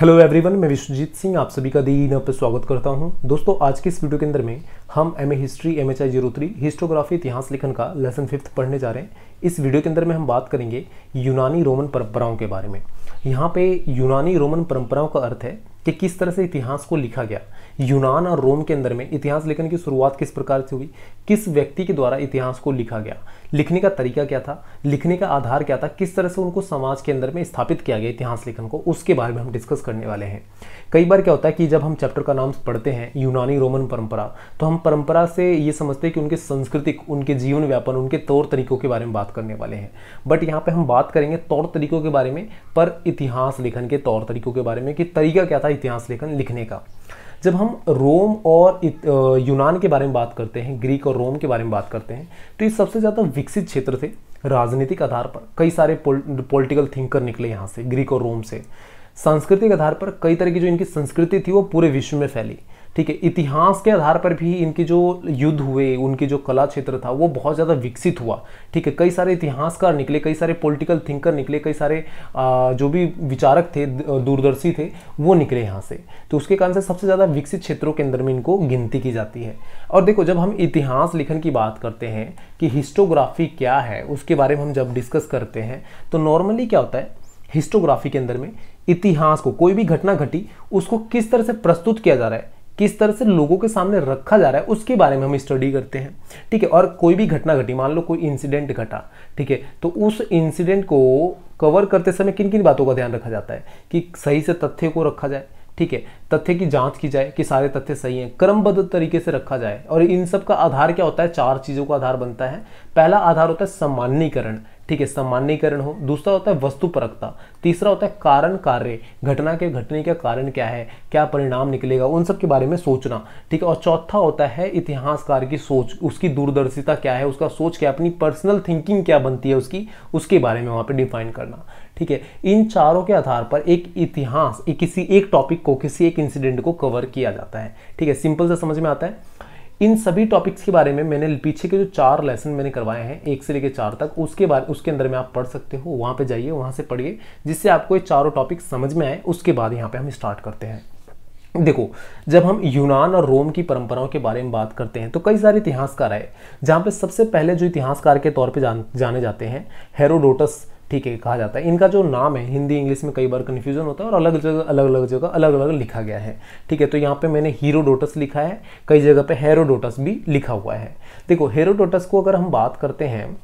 hello everyone मैं विश्वजीत सिंह आप सभी का दी इन पर स्वागत करता हूं दोस्तों आज की इस वीडियो के अंदर में हम M A history M H I zero three historiography इतिहास लेखन का लेसन फिफ्थ पढ़ने जा रहे हैं इस वीडियो के अंदर में हम बात करेंगे यूनानी रोमन परंपराओं के बारे में यहाँ पे यूनानी रोमन परंपराओं का अर्थ है कि किस तरह से इतिहास को लिखा गया यूनान और रोम के अंदर में इतिहास लेखन की शुरुआत किस प्रकार से हुई किस व्यक्ति के द्वारा इतिहास को लिखा गया लिखने का तरीका क्या था लिखने का आधार क्या था किस तरह से उनको समाज के अंदर में स्थापित किया गया इतिहास लेखन को उसके बारे में हम डिस्कस करने वाले हैं कई बार क्या होता है कि जब हम चैप्टर का नाम पढ़ते हैं यूनानी रोमन परंपरा तो हम परंपरा से ये समझते हैं कि उनके सांस्कृतिक उनके जीवन व्यापन उनके तौर तरीकों के बारे में बात करने वाले हैं बट यहाँ पर हम बात करेंगे तौर तरीकों के बारे में पर इतिहास लेखन के तौर तरीकों के बारे में कि तरीका क्या था इतिहास लेखन लिखने का जब हम रोम और यूनान के बारे में बात करते हैं ग्रीक और रोम के बारे में बात करते हैं तो ये सबसे ज़्यादा विकसित क्षेत्र थे राजनीतिक आधार पर कई सारे पॉलिटिकल थिंकर निकले यहाँ से ग्रीक और रोम से सांस्कृतिक आधार पर कई तरह की जो इनकी संस्कृति थी वो पूरे विश्व में फैली ठीक है इतिहास के आधार पर भी इनके जो युद्ध हुए उनके जो कला क्षेत्र था वो बहुत ज़्यादा विकसित हुआ ठीक है कई सारे इतिहासकार निकले कई सारे पॉलिटिकल थिंकर निकले कई सारे आ, जो भी विचारक थे दूरदर्शी थे वो निकले यहाँ से तो उसके कारण से सबसे ज़्यादा विकसित क्षेत्रों के अंदर में इनको गिनती की जाती है और देखो जब हम इतिहास लिखन की बात करते हैं कि हिस्टोग्राफी क्या है उसके बारे में हम जब डिस्कस करते हैं तो नॉर्मली क्या होता है हिस्टोग्राफी के अंदर में इतिहास को कोई भी घटना घटी उसको किस तरह से प्रस्तुत किया जा रहा है किस तरह से लोगों के सामने रखा जा रहा है उसके बारे में हम स्टडी करते हैं ठीक है और कोई भी घटना घटी मान लो कोई इंसिडेंट घटा ठीक है तो उस इंसिडेंट को कवर करते समय किन किन बातों का ध्यान रखा जाता है कि सही से तथ्य को रखा जाए ठीक है तथ्य की जांच की जाए कि सारे तथ्य सही हैं क्रमबद्ध तरीके से रखा जाए और इन सब का आधार क्या होता है चार चीज़ों का आधार बनता है पहला आधार होता है सामान्यकरण ठीक है सामान्यकरण हो दूसरा होता है वस्तु परकता तीसरा होता है कारण कार्य घटना के घटने का कारण क्या है क्या परिणाम निकलेगा उन सब के बारे में सोचना ठीक है और चौथा होता है इतिहासकार की सोच उसकी दूरदर्शिता क्या है उसका सोच क्या अपनी पर्सनल थिंकिंग क्या बनती है उसकी उसके बारे में वहाँ पर डिफाइन करना ठीक है इन चारों के आधार पर एक इतिहास एक किसी एक टॉपिक को किसी एक इंसिडेंट को कवर किया जाता है ठीक है सिंपल से समझ में आता है इन सभी टॉपिक्स के बारे में मैंने पीछे के जो चार लेसन मैंने करवाए हैं एक से लेकर चार तक उसके बाद उसके अंदर में आप पढ़ सकते हो वहाँ पे जाइए वहाँ से पढ़िए जिससे आपको ये चारों टॉपिक समझ में आए उसके बाद यहाँ पे हम स्टार्ट करते हैं देखो जब हम यूनान और रोम की परंपराओं के बारे में बात करते हैं तो कई सारे इतिहासकार आए जहाँ पे सबसे पहले जो इतिहासकार के तौर पे जान, जाने जाते हैं हेरोडोटस ठीक है कहा जाता है इनका जो नाम है हिंदी इंग्लिश में कई बार कन्फ्यूजन होता है और अलग जगह अलग अलग जगह अलग अलग लिखा गया है ठीक है तो यहाँ पे मैंने हीरोडोटस लिखा है कई जगह पे हेरोडोटस भी लिखा हुआ है देखो हेरोडोटस को अगर हम बात करते हैं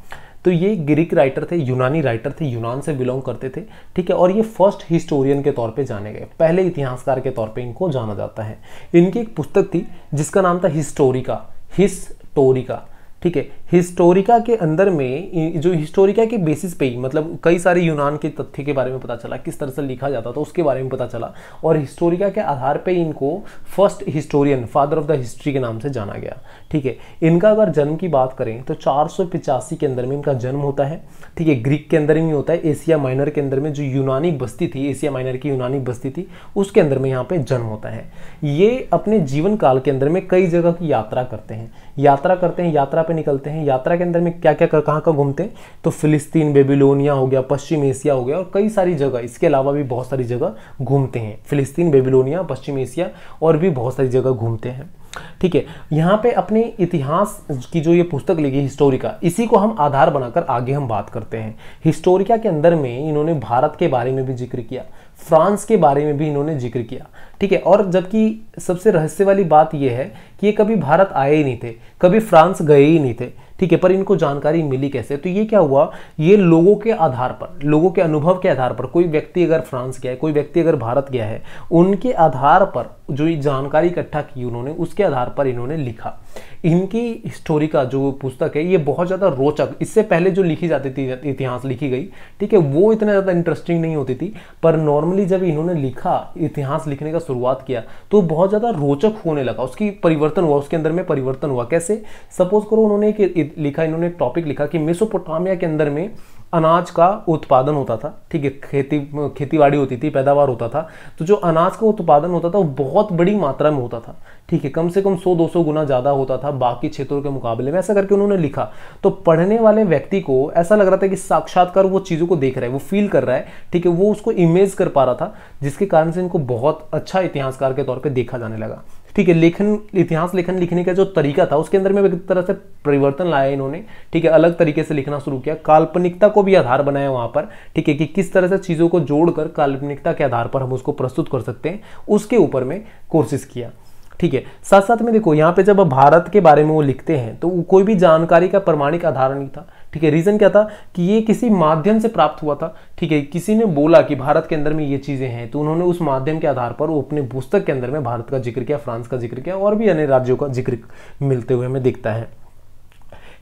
तो ये ग्रीक राइटर थे यूनानी राइटर थे यूनान से बिलोंग करते थे ठीक है और ये फर्स्ट हिस्टोरियन के तौर पे जाने गए पहले इतिहासकार के तौर पे इनको जाना जाता है इनकी एक पुस्तक थी जिसका नाम था हिस्टोरिका हिस्टोरिका ठीक है हिस्टोरिका के अंदर में जो हिस्टोरिका के बेसिस पे ही मतलब कई सारे यूनान के तथ्य के बारे में पता चला किस तरह से लिखा जाता था उसके बारे में पता चला और हिस्टोरिका के आधार पे इनको first historian father of the history के नाम से जाना गया ठीक है इनका अगर जन्म की बात करें तो चार के अंदर में इनका जन्म होता है ठीक है ग्रीक के अंदर ही होता है एशिया माइनर के अंदर में जो यूनानी बस्ती थी एशिया माइनर की यूनानी बस्ती थी उसके अंदर में यहाँ पर जन्म होता है ये अपने जीवन काल के अंदर में कई जगह की यात्रा करते हैं यात्रा करते हैं यात्रा पे निकलते हैं यात्रा के अंदर में क्या क्या कहाँ कहाँ घूमते हैं तो फिलिस्तीन बेबीलोनिया हो गया पश्चिम एशिया हो गया और कई सारी जगह इसके अलावा भी बहुत सारी जगह घूमते हैं फिलिस्तीन बेबीलोनिया पश्चिम एशिया और भी बहुत सारी जगह घूमते हैं ठीक है यहाँ पे अपने इतिहास की जो ये पुस्तक लिखी हिस्टोरिका इसी को हम आधार बनाकर आगे हम बात करते हैं हिस्टोरिका के अंदर में इन्होंने भारत के बारे में भी जिक्र किया फ्रांस के बारे में भी इन्होंने जिक्र किया ठीक है और जबकि सबसे रहस्य वाली बात यह है कि ये कभी भारत आए ही नहीं थे कभी फ्रांस गए ही नहीं थे ठीक है पर इनको जानकारी मिली कैसे तो ये क्या हुआ ये लोगों के आधार पर लोगों के अनुभव के आधार पर कोई व्यक्ति अगर फ्रांस गया है कोई व्यक्ति अगर भारत गया है उनके आधार पर जो ये जानकारी इकट्ठा की उन्होंने उसके आधार पर इन्होंने लिखा इनकी हिस्टोरी का जो पुस्तक है ये बहुत ज़्यादा रोचक इससे पहले जो लिखी जाती थी इतिहास लिखी गई ठीक है वो इतना ज़्यादा इंटरेस्टिंग नहीं होती थी पर नॉर्मली जब इन्होंने लिखा इतिहास लिखने का शुरुआत किया तो बहुत ज़्यादा रोचक होने लगा उसकी परिवर्तन हुआ उसके अंदर में परिवर्तन हुआ कैसे सपोज करो उन्होंने एक लिखा इन्होंने टॉपिक लिखा कि मेसोपोटामिया के अंदर में अनाज का उत्पादन होता था ठीक है खेती खेती होती थी पैदावार होता था तो जो अनाज का उत्पादन होता था वो बहुत बड़ी मात्रा में होता था ठीक है कम से कम 100-200 गुना ज़्यादा होता था बाकी क्षेत्रों के मुकाबले में ऐसा करके उन्होंने लिखा तो पढ़ने वाले व्यक्ति को ऐसा लग रहा था कि साक्षात्कार वो चीज़ों को देख रहा है वो फील कर रहा है ठीक है वो उसको इमेज कर पा रहा था जिसके कारण से इनको बहुत अच्छा इतिहासकार के तौर पर देखा जाने लगा ठीक है लेखन इतिहास लेखन लिखने का जो तरीका था उसके अंदर में एक तरह से परिवर्तन लाया इन्होंने ठीक है अलग तरीके से लिखना शुरू किया काल्पनिकता को भी आधार बनाया वहाँ पर ठीक है कि किस तरह से चीज़ों को जोड़कर काल्पनिकता के आधार पर हम उसको प्रस्तुत कर सकते हैं उसके ऊपर में कोर्सेज किया ठीक है साथ साथ में देखो यहाँ पे जब भारत के बारे में वो लिखते हैं तो कोई भी जानकारी का प्रमाणिक आधार नहीं था ठीक है रीज़न क्या था कि ये किसी माध्यम से प्राप्त हुआ था ठीक है किसी ने बोला कि भारत के अंदर में ये चीज़ें हैं तो उन्होंने उस माध्यम के आधार पर वो अपने पुस्तक के अंदर में भारत का जिक्र किया फ्रांस का जिक्र किया और भी अन्य राज्यों का जिक्र मिलते हुए हमें दिखता है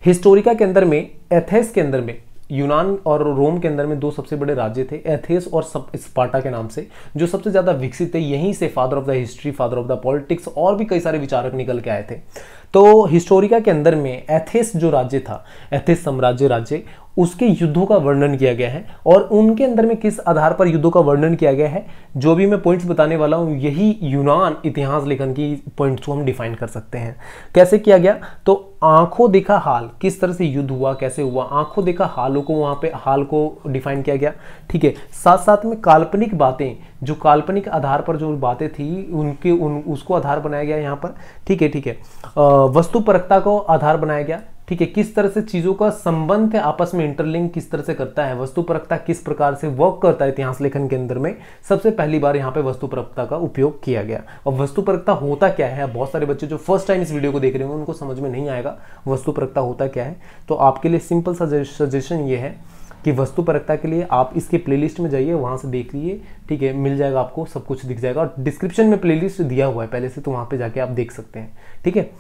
हिस्टोरिका के अंदर में एथेस के अंदर में यूनान और रोम के अंदर में दो सबसे बड़े राज्य थे एथेस और सब स्पार्टा के नाम से जो सबसे ज़्यादा विकसित थे यहीं से father of the history father of the politics और भी कई सारे विचारक निकल के आए थे तो हिस्टोरिका के अंदर में एथेस जो राज्य था एथेस साम्राज्य राज्य उसके युद्धों का वर्णन किया गया है और उनके अंदर में किस आधार पर युद्धों का वर्णन किया गया है जो भी मैं पॉइंट्स बताने वाला हूँ यही यूनान इतिहास लेखन की पॉइंट्स को हम डिफाइन कर सकते हैं कैसे किया गया तो आंखों देखा हाल किस तरह से युद्ध हुआ कैसे हुआ आंखों देखा हालों को वहाँ पे हाल को डिफाइन किया गया ठीक है साथ साथ में काल्पनिक बातें जो काल्पनिक आधार पर जो बातें थी उनके उन उसको आधार बनाया गया यहाँ पर ठीक है ठीक है वस्तु परकता को आधार बनाया गया ठीक है किस तरह से चीज़ों का संबंध आपस में इंटरलिंक किस तरह से करता है वस्तु परकता किस प्रकार से वर्क करता है इतिहास लेखन के अंदर में सबसे पहली बार यहाँ पे वस्तु परकता का उपयोग किया गया और वस्तु परकता होता क्या है बहुत सारे बच्चे जो फर्स्ट टाइम इस वीडियो को देख रहे होंगे उनको समझ में नहीं आएगा वस्तु परकता होता क्या है तो आपके लिए सिंपल सजेशन ये है कि वस्तु परकता के लिए आप इसके प्लेलिस्ट में जाइए वहाँ से देख लीजिए ठीक है मिल जाएगा आपको सब कुछ दिख जाएगा और डिस्क्रिप्शन में प्लेलिस्ट दिया हुआ है पहले से तो वहाँ पे जाके आप देख सकते हैं ठीक है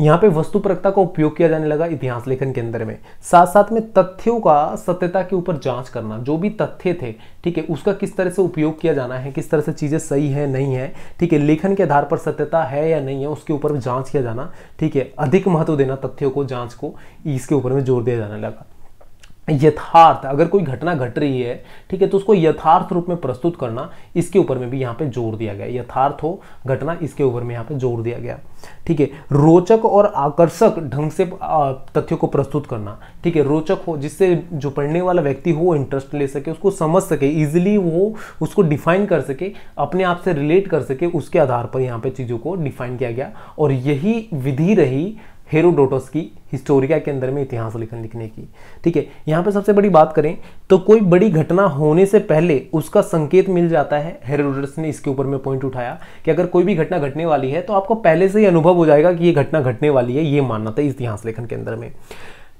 यहाँ पे वस्तु परकता का उपयोग किया जाने लगा इतिहास लेखन के अंदर में साथ साथ में तथ्यों का सत्यता के ऊपर जांच करना जो भी तथ्य थे ठीक है उसका किस तरह से उपयोग किया जाना है किस तरह से चीज़ें सही है नहीं है ठीक है लेखन के आधार पर सत्यता है या नहीं है उसके ऊपर जाँच किया जाना ठीक है अधिक महत्व देना तथ्यों को जाँच को इसके ऊपर में जोर दिया जाने लगा यथार्थ अगर कोई घटना घट रही है ठीक है तो उसको यथार्थ रूप में प्रस्तुत करना इसके ऊपर में भी यहाँ पे जोर दिया गया यथार्थ हो घटना इसके ऊपर में यहाँ पे जोर दिया गया ठीक है रोचक और आकर्षक ढंग से तथ्यों को प्रस्तुत करना ठीक है रोचक हो जिससे जो पढ़ने वाला व्यक्ति हो इंटरेस्ट ले सके उसको समझ सके ईजिली वो उसको डिफाइन कर सके अपने आप से रिलेट कर सके उसके आधार पर यहाँ पर चीज़ों को डिफाइन किया गया और यही विधि रही हेरोडोटस की हिस्टोरिया के अंदर में इतिहास लेखन लिखने की ठीक है यहाँ पर सबसे बड़ी बात करें तो कोई बड़ी घटना होने से पहले उसका संकेत मिल जाता है हेरोडोटस ने इसके ऊपर में पॉइंट उठाया कि अगर कोई भी घटना घटने वाली है तो आपको पहले से ही अनुभव हो जाएगा कि ये घटना घटने वाली है ये मानना था इतिहास लेखन के अंदर में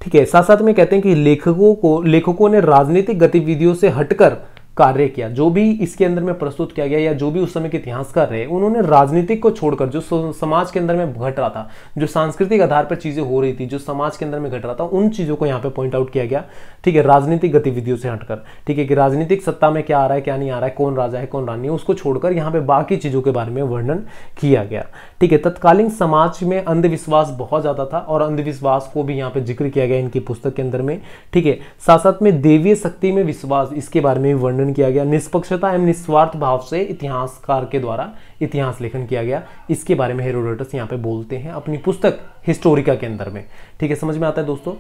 ठीक है साथ साथ में कहते हैं कि लेखकों को लेखकों ने राजनीतिक गतिविधियों से हटकर कार्य किया जो भी इसके अंदर में प्रस्तुत किया गया या जो भी उस समय के इतिहासकार रहे उन्होंने राजनीतिक को छोड़कर जो समाज के अंदर में घट रहा था जो सांस्कृतिक आधार पर चीज़ें हो रही थी जो समाज के अंदर में घट रहा था उन चीज़ों को यहाँ पे पॉइंट आउट किया गया ठीक है राजनीतिक गतिविधियों से हटकर ठीक है कि राजनीतिक सत्ता में क्या आ रहा है क्या नहीं आ रहा है कौन राजा है कौन रानी है उसको छोड़कर यहाँ पे बाकी चीज़ों के बारे में वर्णन किया गया ठीक है तत्कालीन समाज में अंधविश्वास बहुत ज़्यादा था और अंधविश्वास को भी यहाँ पे जिक्र किया गया इनकी पुस्तक के अंदर में ठीक है साथ साथ में देवीय शक्ति में विश्वास इसके बारे में भी वर्णन किया गया निष्पक्षता एवं निस्वार्थ भाव से इतिहासकार के द्वारा इतिहास लेखन किया गया इसके बारे में हेरोडोटस यहाँ पे बोलते हैं अपनी पुस्तक हिस्टोरिका के अंदर में ठीक है समझ में आता है दोस्तों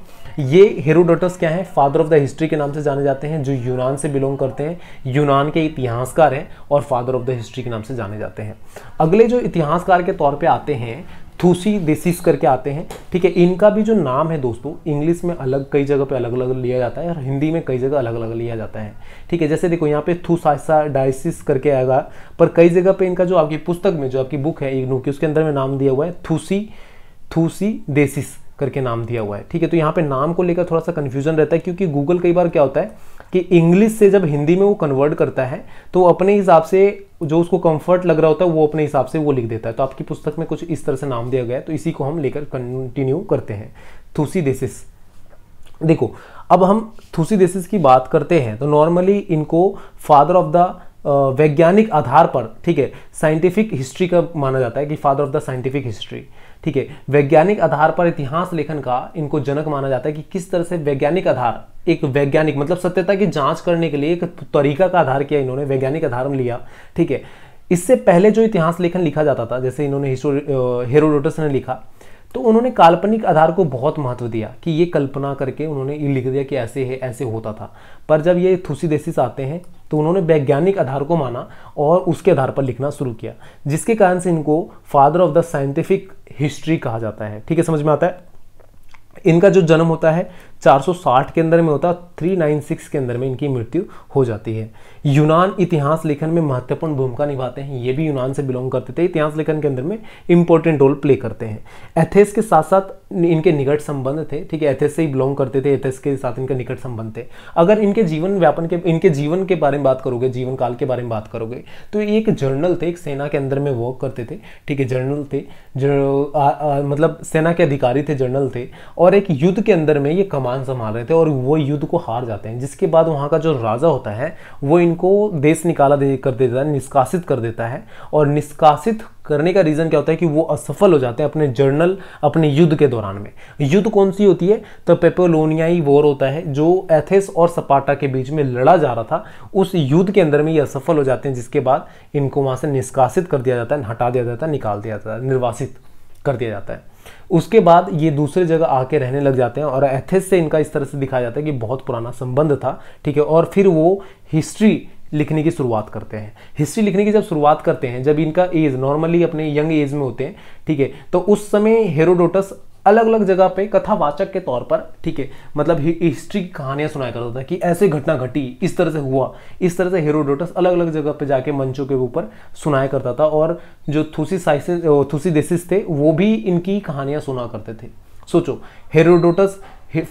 ये हेरोडोटस क्या है फादर ऑफ द हिस्ट्री के नाम से जाने जाते हैं जो यूनान से बिलोंग करते हैं यूनान के इतिहासकार हैं और फादर ऑफ द हिस्ट्री के नाम से जाने जाते हैं अगले जो इतिहासकार के तौर तौर पे आते हैं थूसी देसीस करके आते हैं ठीक है इनका भी जो नाम है दोस्तों इंग्लिश में अलग कई जगह पे अलग अलग लिया जाता है और हिंदी में कई जगह अलग अलग लिया जाता है ठीक है जैसे देखो यहाँ पे थूसाइसा डाइसिस करके आएगा पर कई जगह पे इनका जो आपकी पुस्तक में जो आपकी बुक है इग्नू की उसके अंदर में नाम दिया हुआ है थूसी थूसी देसिस करके नाम दिया हुआ है ठीक है तो यहाँ पे नाम को लेकर थोड़ा सा कन्फ्यूजन रहता है क्योंकि गूगल कई बार क्या होता है कि इंग्लिश से जब हिंदी में वो कन्वर्ट करता है तो अपने हिसाब से जो उसको कंफर्ट लग रहा होता है वो अपने हिसाब से वो लिख देता है तो आपकी पुस्तक में कुछ इस तरह से नाम दिया गया है तो इसी को हम लेकर कंटिन्यू करते हैं थूसी देसिस देखो अब हम थूसी देसिस की बात करते हैं तो नॉर्मली इनको फादर ऑफ द वैज्ञानिक आधार पर ठीक है साइंटिफिक हिस्ट्री का माना जाता है कि father of the scientific history ठीक है वैज्ञानिक आधार पर इतिहास लेखन का इनको जनक माना जाता है कि किस तरह से वैज्ञानिक आधार एक वैज्ञानिक मतलब सत्यता की जांच करने के लिए एक तरीका का आधार किया इन्होंने वैज्ञानिक आधार लिया ठीक है इससे पहले जो इतिहास लेखन लिखा जाता था जैसे इन्होंने हेरोडोटस ने लिखा तो उन्होंने काल्पनिक आधार को बहुत महत्व दिया कि ये कल्पना करके उन्होंने ये लिख दिया कि ऐसे है ऐसे होता था पर जब ये थुसीदेसिस आते हैं तो उन्होंने वैज्ञानिक आधार को माना और उसके आधार पर लिखना शुरू किया जिसके कारण से इनको father of the scientific history कहा जाता है ठीक है समझ में आता है इनका जो जन्म होता है 460 के अंदर में होता है 396 के अंदर में इनकी मृत्यु हो जाती है यूनान इतिहास लेखन में महत्वपूर्ण भूमिका निभाते हैं ये भी यूनान से बिलोंग करते थे इतिहास लेखन के अंदर में इंपॉर्टेंट रोल प्ले करते हैं एथेस के साथ साथ इनके निकट संबंध थे ठीक है एथेस से ही बिलोंग करते थे एथेस के साथ इनके निकट संबंध थे अगर इनके जीवन व्यापन के इनके जीवन के बारे में बात करोगे जीवन काल के बारे में बात करोगे तो एक जर्नल थे एक सेना के अंदर में वर्क करते थे ठीक है जर्नल थे मतलब सेना के अधिकारी थे जर्नल थे और एक युद्ध के अंदर में ये कमान संभाल रहे थे और वो युद्ध को हार जाते हैं जिसके बाद वहाँ का जो राजा होता है वो इनको देश निकाला दे कर देता है निष्कासित कर देता है और निष्कासित करने का रीज़न क्या होता है कि वो असफल हो जाते हैं अपने जर्नल अपने युद्ध के दौरान में युद्ध कौन सी होती है तो पेपोलोनियाई वॉर होता है जो एथेस और सपाटा के बीच में लड़ा जा रहा था उस युद्ध के अंदर में ये असफल हो जाते हैं जिसके बाद इनको वहाँ से निष्कासित कर दिया जाता है हटा दिया जाता है निकाल दिया जाता है निर्वासित कर दिया जाता है उसके बाद ये दूसरे जगह आके रहने लग जाते हैं और एथेस से इनका इस तरह से दिखाया जाता है कि बहुत पुराना संबंध था ठीक है और फिर वो हिस्ट्री लिखने की शुरुआत करते हैं हिस्ट्री लिखने की जब शुरुआत करते हैं जब इनका एज नॉर्मली अपने यंग एज में होते हैं ठीक है तो उस समय हेरोडोटस अलग अलग जगह पे कथावाचक के तौर पर ठीक है मतलब हिस्ट्री की कहानियां सुनाया करता था कि ऐसे घटना घटी इस तरह से हुआ इस तरह से हेरोडोटस अलग अलग जगह पे जाके मंचों के ऊपर सुनाया करता था और जो थूसी साइसिस थूसी देसिस थे वो भी इनकी कहानियां सुना करते थे सोचो Herodotus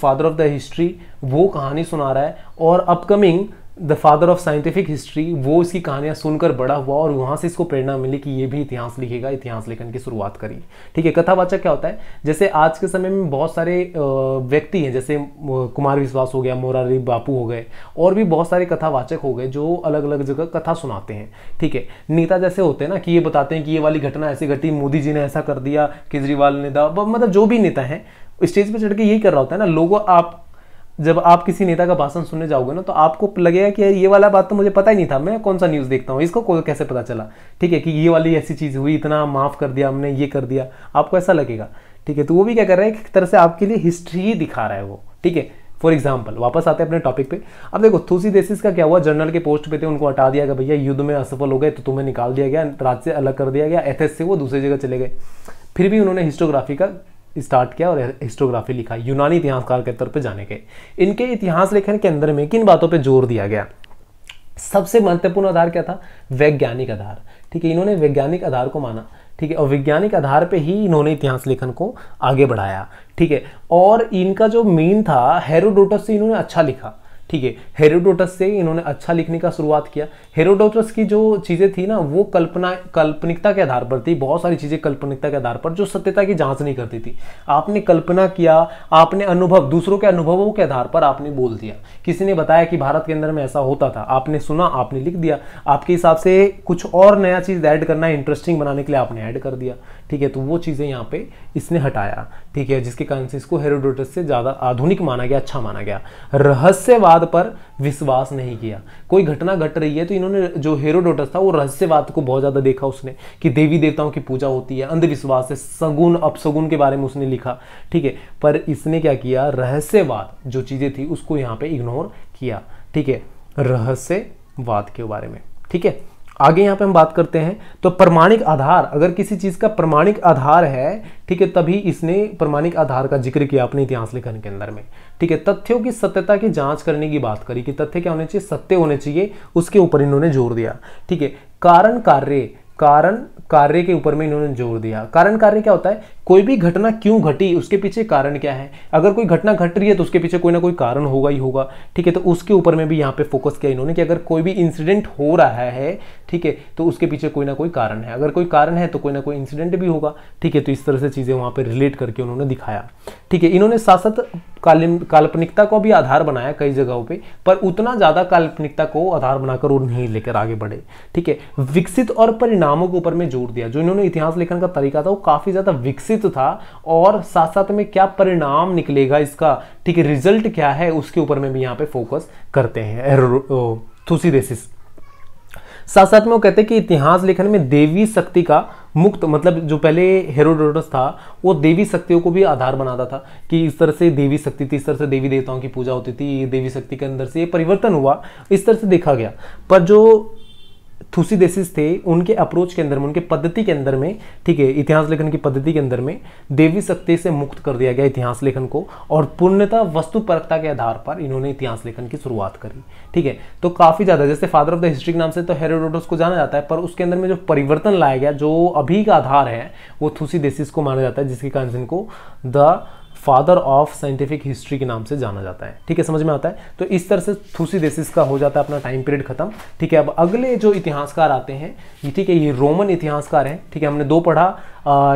father of the history वो कहानी सुना रहा है और upcoming the father of scientific history वो इसकी कहानियाँ सुनकर बड़ा हुआ और वहाँ से इसको प्रेरणा मिली कि ये भी इतिहास लिखेगा इतिहास लेखन की शुरुआत करी ठीक है कथावाचक क्या होता है जैसे आज के समय में बहुत सारे व्यक्ति हैं जैसे कुमार विश्वास हो गया मोरारी बापू हो गए और भी बहुत सारे कथावाचक हो गए जो अलग अलग जगह कथा सुनाते हैं ठीक है नेता जैसे होते हैं ना कि ये बताते हैं कि ये वाली घटना ऐसी घटी मोदी जी ने ऐसा कर दिया केजरीवाल ने मतलब जो भी नेता हैं स्टेज पर चढ़ के यही कर रहा होता है ना लोगों आप जब आप किसी नेता का भाषण सुनने जाओगे ना तो आपको लगेगा कि ये वाला बात तो मुझे पता ही नहीं था मैं कौन सा न्यूज़ देखता हूँ इसको कैसे पता चला ठीक है कि ये वाली ऐसी चीज़ हुई इतना माफ़ कर दिया हमने ये कर दिया आपको ऐसा लगेगा ठीक है तो वो भी क्या कर रहा है एक तरह से आपके लिए हिस्ट्री ही दिखा रहा है वो ठीक है फॉर एग्जाम्पल वापस आते हैं अपने टॉपिक पे अब देखो थूसी देसिस का क्या हुआ जर्नल के पोस्ट पे थे उनको हटा दिया गया भैया युद्ध में असफल हो गए तो तुम्हें निकाल दिया गया राज्य से अलग कर दिया गया एथेस से वो दूसरी जगह चले गए फिर भी उन्होंने हिस्टोग्राफी का स्टार्ट किया और हिस्टोग्राफी लिखा यूनानी इतिहासकार के तौर पर जाने गए इनके इतिहास लेखन के अंदर में किन बातों पर जोर दिया गया सबसे महत्वपूर्ण आधार क्या था वैज्ञानिक आधार ठीक है इन्होंने वैज्ञानिक आधार को माना ठीक है और वैज्ञानिक आधार पे ही इन्होंने इतिहास लेखन को आगे बढ़ाया ठीक है और इनका जो मेन था हेरोडोटस से इन्होंने अच्छा लिखा ठीक है हेरोडोटस से इन्होंने अच्छा लिखने का शुरुआत किया हेरोडोटस की जो चीज़ें थी ना वो कल्पना काल्पनिकता के आधार पर थी बहुत सारी चीज़ें कल्पनिकता के आधार पर जो सत्यता की जांच नहीं करती थी आपने कल्पना किया आपने अनुभव दूसरों के अनुभवों के आधार पर आपने बोल दिया किसी ने बताया कि भारत के अंदर में ऐसा होता था आपने सुना आपने लिख दिया आपके हिसाब से कुछ और नया चीज़ ऐड करना इंटरेस्टिंग बनाने के लिए आपने ऐड कर दिया ठीक है तो वो चीज़ें यहाँ पे इसने हटाया ठीक है जिसके कारण से इसको हेरोडोटस से ज़्यादा आधुनिक माना गया अच्छा माना गया रहस्यवाद पर विश्वास नहीं किया कोई घटना घट रही है तो इन्होंने जो हेरोडोटस था वो रहस्यवाद को बहुत ज़्यादा देखा उसने कि देवी देवताओं की पूजा होती है अंधविश्वास है सगुन अपसगुन के बारे में उसने लिखा ठीक है पर इसने क्या किया रहस्यवाद जो चीज़ें थी उसको यहाँ पर इग्नोर किया ठीक है रहस्यवाद के बारे में ठीक है आगे यहाँ पे हम बात करते हैं तो प्रमाणिक आधार अगर किसी चीज़ का प्रमाणिक आधार है ठीक है तभी इसने प्रमाणिक आधार का जिक्र किया अपने इतिहास लेखन के अंदर में ठीक है तथ्यों की सत्यता की जांच करने की बात करी कि तथ्य क्या होने चाहिए सत्य होने चाहिए उसके ऊपर इन्होंने जोर दिया ठीक है कारण कार्य कारण कार्य के ऊपर में इन्होंने जोर दिया कारण कार्य क्या होता है कोई भी घटना क्यों घटी उसके पीछे कारण क्या है अगर कोई घटना घट रही है तो उसके पीछे कोई ना कोई कारण होगा ही होगा ठीक है तो उसके ऊपर में भी यहाँ पे फोकस किया इन्होंने कि अगर कोई भी इंसिडेंट हो रहा है ठीक है तो उसके पीछे कोई ना कोई कारण है अगर कोई कारण है तो कोई ना कोई इंसिडेंट भी होगा ठीक है तो इस तरह से चीज़ें वहाँ पर रिलेट करके उन्होंने दिखाया ठीक है इन्होंने साथ साथ काल्पनिकता को भी आधार बनाया कई जगहों पे पर उतना ज़्यादा काल्पनिकता को आधार बनाकर और नहीं लेकर आगे बढ़े ठीक है विकसित और परिणामों के ऊपर में जोर दिया जो इन्होंने इतिहास लेखन का तरीका था वो काफ़ी ज़्यादा विकसित था और साथ साथ में क्या परिणाम निकलेगा इसका ठीक है रिजल्ट क्या है उसके ऊपर में भी यहाँ पे फोकस करते हैं थूसीदेसिस साथ साथ में वो कहते हैं कि इतिहास लेखन में देवी शक्ति का मुक्त मतलब जो पहले हेरोडोटस था वो देवी शक्तियों को भी आधार बनाता था कि इस तरह से देवी शक्ति थी इस तरह से देवी देवताओं की पूजा होती थी देवी शक्ति के अंदर से ये परिवर्तन हुआ इस तरह से देखा गया पर जो थुसीदेसिस थे उनके अप्रोच के अंदर में उनके पद्धति के अंदर में ठीक है इतिहास लेखन की पद्धति के अंदर में देवी शक्ति से मुक्त कर दिया गया इतिहास लेखन को और पूर्णतः वस्तु परकता के आधार पर इन्होंने इतिहास लेखन की शुरुआत करी ठीक है तो काफ़ी ज़्यादा जैसे फादर ऑफ द हिस्ट्री के नाम से तो हेरोडोटस को जाना जाता है पर उसके अंदर में जो परिवर्तन लाया गया जो अभी का आधार है वो थुसीदेसिस को माना जाता है जिसके कारण इनको the father of scientific history के नाम से जाना जाता है ठीक है समझ में आता है तो इस तरह से थूसी थूसीदेसिस का हो जाता है अपना टाइम पीरियड खत्म ठीक है अब अगले जो इतिहासकार आते हैं ठीक है ये रोमन इतिहासकार हैं ठीक है हमने दो पढ़ा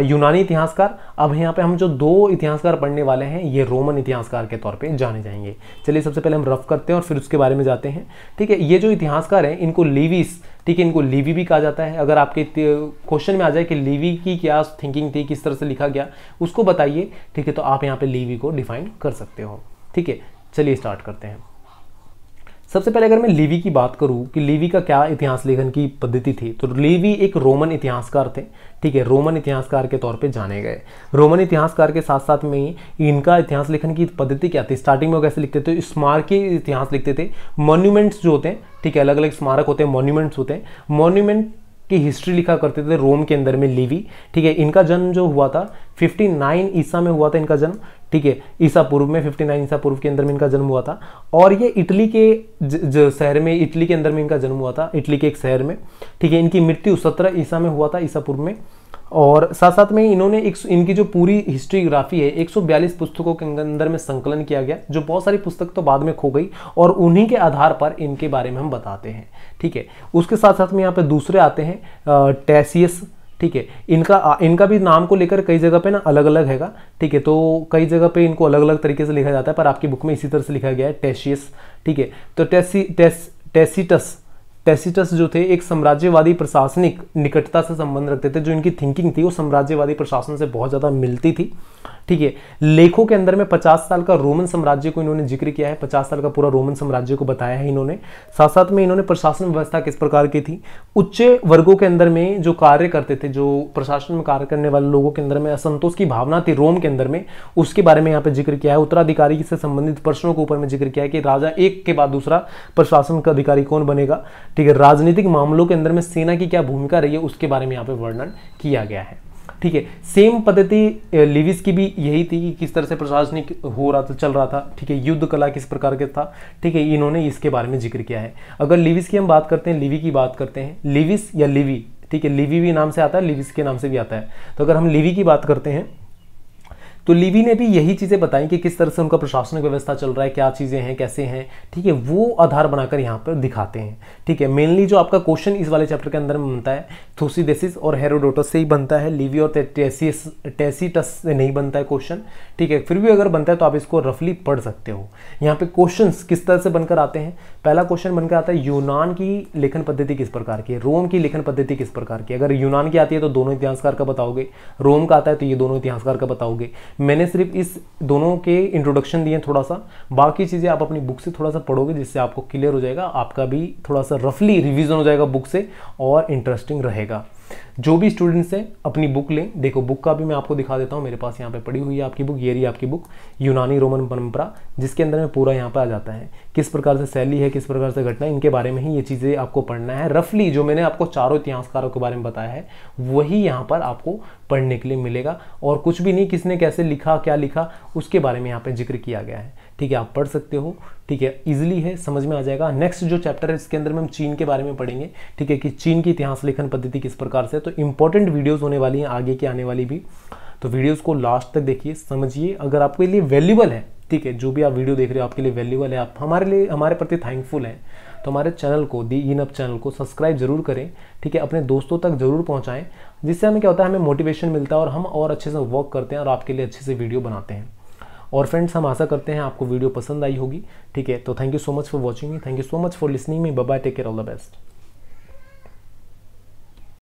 यूनानी इतिहासकार अब यहाँ पे हम जो दो इतिहासकार पढ़ने वाले हैं ये रोमन इतिहासकार के तौर पे जाने जाएंगे चलिए सबसे पहले हम रफ करते हैं और फिर उसके बारे में जाते हैं ठीक है ये जो इतिहासकार हैं इनको लीवीस ठीक है इनको लीवी भी कहा जाता है अगर आपके क्वेश्चन में आ जाए कि लीवी की क्या थिंकिंग थी किस तरह से लिखा गया उसको बताइए ठीक है तो आप यहाँ पर लीवी को डिफाइन कर सकते हो ठीक है चलिए स्टार्ट करते हैं सबसे पहले अगर मैं लीवी की बात करूँ कि लीवी का क्या इतिहास लेखन की पद्धति थी तो लीवी एक रोमन इतिहासकार थे ठीक है रोमन इतिहासकार के तौर पे जाने गए रोमन इतिहासकार के साथ साथ में इनका इतिहास लेखन की पद्धति क्या थी स्टार्टिंग में वो कैसे लिखते थे स्मारकीय इतिहास लिखते थे मॉन्यूमेंट्स जो होते हैं ठीक है अलग अलग स्मारक होते हैं मॉन्यूमेंट्स होते हैं मॉन्यूमेंट की हिस्ट्री लिखा करते थे रोम के अंदर में लिवी ठीक है इनका जन्म जो हुआ था 59 ईसा में हुआ था इनका जन्म ठीक है ईसा पूर्व में 59 ईसा पूर्व के अंदर में इनका जन्म हुआ था और ये इटली के जो शहर में इटली के अंदर में इनका जन्म हुआ था इटली के एक शहर में ठीक है इनकी मृत्यु 17 ईसा में हुआ था ईसा पूर्व में और साथ साथ में इन्होंने एक इनकी जो पूरी हिस्ट्रीग्राफी है 142 पुस्तकों के अंदर में संकलन किया गया जो बहुत सारी पुस्तक तो बाद में खो गई और उन्हीं के आधार पर इनके बारे में हम बताते हैं ठीक है उसके साथ साथ में यहाँ पे दूसरे आते हैं टैसियस ठीक है इनका इनका भी नाम को लेकर कई जगह पे ना अलग अलग हैगा ठीक है तो कई जगह पे इनको अलग अलग तरीके से लिखा जाता है पर आपकी बुक में इसी तरह से लिखा गया है टेसियस ठीक है तो टेसी टेस टेसिटस टेसिटस जो थे एक साम्राज्यवादी प्रशासनिक निकटता से संबंध रखते थे जो इनकी थिंकिंग थी वो साम्राज्यवादी प्रशासन से बहुत ज़्यादा मिलती थी ठीक है लेखों के अंदर में 50 साल का रोमन साम्राज्य को इन्होंने जिक्र किया है 50 साल का पूरा रोमन साम्राज्य को बताया है इन्होंने साथ साथ में इन्होंने प्रशासन व्यवस्था किस प्रकार की थी उच्च वर्गों के अंदर में जो कार्य करते थे जो प्रशासन में कार्य करने वाले लोगों के अंदर में असंतोष की भावना थी रोम के अंदर में उसके बारे में यहाँ पे जिक्र किया है उत्तराधिकारी से संबंधित प्रश्नों के ऊपर में जिक्र किया है कि राजा एक के बाद दूसरा प्रशासन का अधिकारी कौन बनेगा ठीक है राजनीतिक मामलों के अंदर में सेना की क्या भूमिका रही है उसके बारे में यहाँ पे वर्णन किया गया है ठीक है सेम पद्धति लिविस की भी यही थी कि किस तरह से प्रशासनिक हो रहा था चल रहा था ठीक है युद्ध कला किस प्रकार के था ठीक है इन्होंने इसके बारे में जिक्र किया है अगर लिविस की हम बात करते हैं लिवी की बात करते हैं लिविस या लिवी ठीक है लिवी भी नाम से आता है लिविस के नाम से भी आता है तो अगर हम लिवी की बात करते हैं तो लीवी ने भी यही चीज़ें बताई कि किस तरह से उनका प्रशासनिक व्यवस्था चल रहा है क्या चीज़ें हैं कैसे हैं ठीक है वो आधार बनाकर यहाँ पर दिखाते हैं ठीक है मेनली जो आपका क्वेश्चन इस वाले चैप्टर के अंदर में बनता है थोसीडेसिस और हेरोडोटस से ही बनता है लीवी और टेसिस टेसीटस से नहीं बनता है क्वेश्चन ठीक है फिर भी अगर बनता है तो आप इसको रफली पढ़ सकते हो यहाँ पे क्वेश्चन किस तरह से बनकर आते हैं पहला क्वेश्चन बनकर आता है यूनान की लेखन पद्धति किस प्रकार की है रोम की लेखन पद्धति किस प्रकार की अगर यूनान की आती है तो दोनों इतिहासकार का बताओगे रोम का आता है तो ये दोनों इतिहासकार का बताओगे मैंने सिर्फ इस दोनों के इंट्रोडक्शन दिए थोड़ा सा बाकी चीज़ें आप अपनी बुक से थोड़ा सा पढ़ोगे जिससे आपको क्लियर हो जाएगा आपका भी थोड़ा सा रफली रिविज़न हो जाएगा बुक से और इंटरेस्टिंग रहेगा जो भी स्टूडेंट्स हैं अपनी बुक लें देखो बुक का भी मैं आपको दिखा देता हूँ मेरे पास यहाँ पे पड़ी हुई है आपकी बुक ये रही आपकी बुक यूनानी रोमन परंपरा जिसके अंदर में पूरा यहाँ पे आ जाता है किस प्रकार से शैली है किस प्रकार से घटना है इनके बारे में ही ये चीज़ें आपको पढ़ना है रफली जो मैंने आपको चारों इतिहासकारों के बारे में बताया है वही यहाँ पर आपको पढ़ने के लिए मिलेगा और कुछ भी नहीं किसने कैसे लिखा क्या लिखा उसके बारे में यहाँ पर जिक्र किया गया है ठीक है आप पढ़ सकते हो ठीक है इजिली है समझ में आ जाएगा नेक्स्ट जो चैप्टर है इसके अंदर में हम चीन के बारे में पढ़ेंगे ठीक है कि चीन की इतिहास लेखन पद्धति किस प्रकार से तो इंपॉर्टेंट वीडियोज़ होने वाली हैं आगे की आने वाली भी तो वीडियोज़ को लास्ट तक देखिए समझिए अगर आपके लिए वैल्यूबल है ठीक है जो भी आप वीडियो देख रहे हो आपके लिए वैल्यूबल है आप हमारे लिए हमारे प्रति थैंकफुल हैं तो हमारे चैनल को दी इन अप चैनल को सब्सक्राइब जरूर करें ठीक है अपने दोस्तों तक जरूर पहुँचाएँ जिससे हमें क्या होता है हमें मोटिवेशन मिलता है और हम और अच्छे से वर्क करते हैं और आपके लिए अच्छे से वीडियो बनाते हैं और फ्रेंड्स हम आशा करते हैं आपको वीडियो पसंद आई होगी ठीक है तो thank you so much for watching me thank you so much for listening me bye take care all the best